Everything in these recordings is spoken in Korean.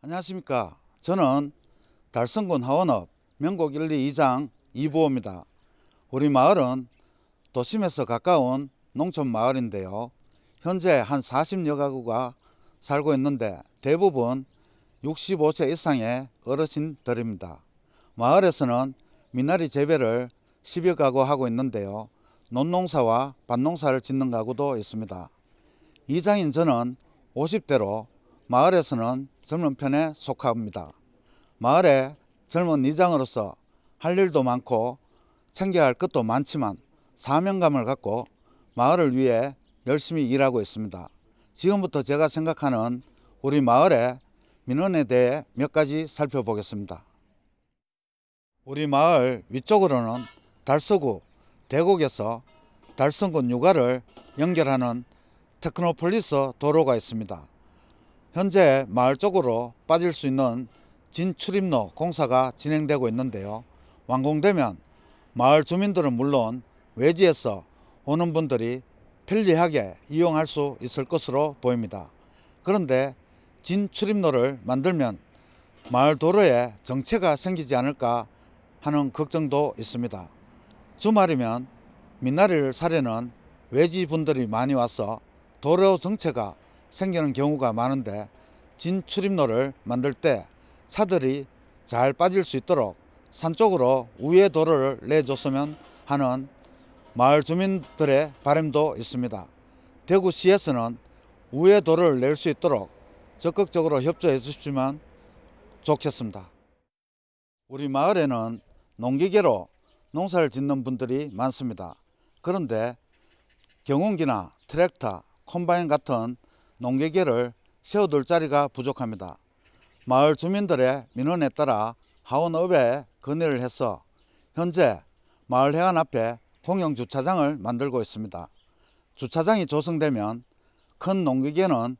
안녕하십니까. 저는 달성군 하원읍 명곡 1, 2, 2장 이보호입니다. 우리 마을은 도심에서 가까운 농촌 마을인데요. 현재 한 40여 가구가 살고 있는데 대부분 65세 이상의 어르신들입니다. 마을에서는 미나리 재배를 10여 가구 하고 있는데요. 논농사와 밭농사를 짓는 가구도 있습니다. 이장인 저는 50대로 마을에서는 젊은 편에 속합니다. 마을의 젊은 이장으로서 할 일도 많고 챙겨야 할 것도 많지만 사명감을 갖고 마을을 위해 열심히 일하고 있습니다. 지금부터 제가 생각하는 우리 마을의 민원에 대해 몇 가지 살펴보겠습니다. 우리 마을 위쪽으로는 달서구 대곡에서 달성군 육아를 연결하는 테크노폴리스 도로가 있습니다. 현재 마을 쪽으로 빠질 수 있는 진출입로 공사가 진행되고 있는데요. 완공되면 마을 주민들은 물론 외지에서 오는 분들이 편리하게 이용할 수 있을 것으로 보입니다. 그런데 진출입로를 만들면 마을 도로에 정체가 생기지 않을까 하는 걱정도 있습니다. 주말이면 미나리를 사려는 외지 분들이 많이 와서 도로 정체가 생기는 경우가 많은데 진출입로를 만들 때 차들이 잘 빠질 수 있도록 산 쪽으로 우회 도로를 내줬으면 하는 마을 주민들의 바람도 있습니다. 대구시에서는 우회 도로를 낼 수 있도록 적극적으로 협조해 주시면 좋겠습니다. 우리 마을에는 농기계로 농사를 짓는 분들이 많습니다. 그런데 경운기나 트랙터, 콤바인 같은 농객계를 세워둘 자리가 부족합니다. 마을 주민들의 민원에 따라 하원읍에 건의를 해서 현재 마을 회관 앞에 공영 주차장을 만들고 있습니다. 주차장이 조성되면 큰 농기계는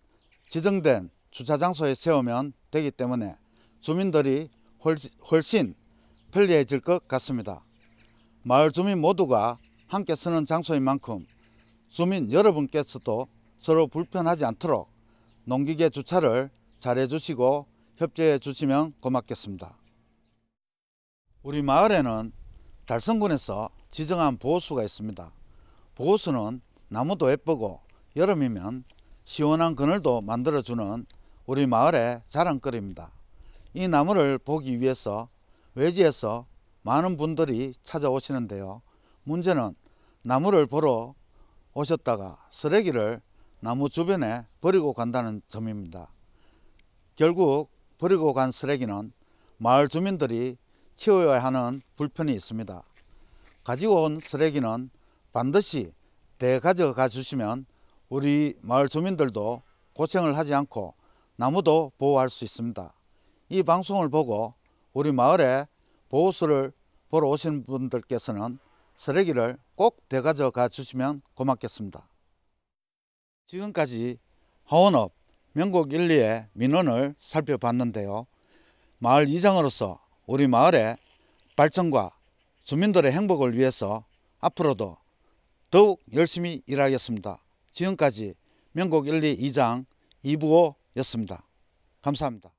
지정된 주차장소에 세우면 되기 때문에 주민들이 훨씬 편리해질 것 같습니다. 마을 주민 모두가 함께 쓰는 장소인 만큼 주민 여러분께서도 서로 불편하지 않도록 농기계 주차를 잘해 주시고 협조해 주시면 고맙겠습니다. 우리 마을에는 달성군에서 지정한 보호수가 있습니다. 보호수는 나무도 예쁘고 여름이면 시원한 그늘도 만들어주는 우리 마을의 자랑거리입니다. 이 나무를 보기 위해서 외지에서 많은 분들이 찾아오시는데요. 문제는 나무를 보러 오셨다가 쓰레기를 나무 주변에 버리고 간다는 점입니다. 결국 버리고 간 쓰레기는 마을 주민들이 치워야 하는 불편이 있습니다. 가지고 온 쓰레기는 반드시 대가져가 주시면 우리 마을 주민들도 고생을 하지 않고 나무도 보호할 수 있습니다. 이 방송을 보고 우리 마을에 보호수를 보러 오신 분들께서는 쓰레기를 꼭 대가져가 주시면 고맙겠습니다. 지금까지 하원업 명곡 1, 2의 민원을 살펴봤는데요. 마을 이장으로서 우리 마을의 발전과 주민들의 행복을 위해서 앞으로도 더욱 열심히 일하겠습니다. 지금까지 명곡 1, 2 2장 이부호였습니다. 감사합니다.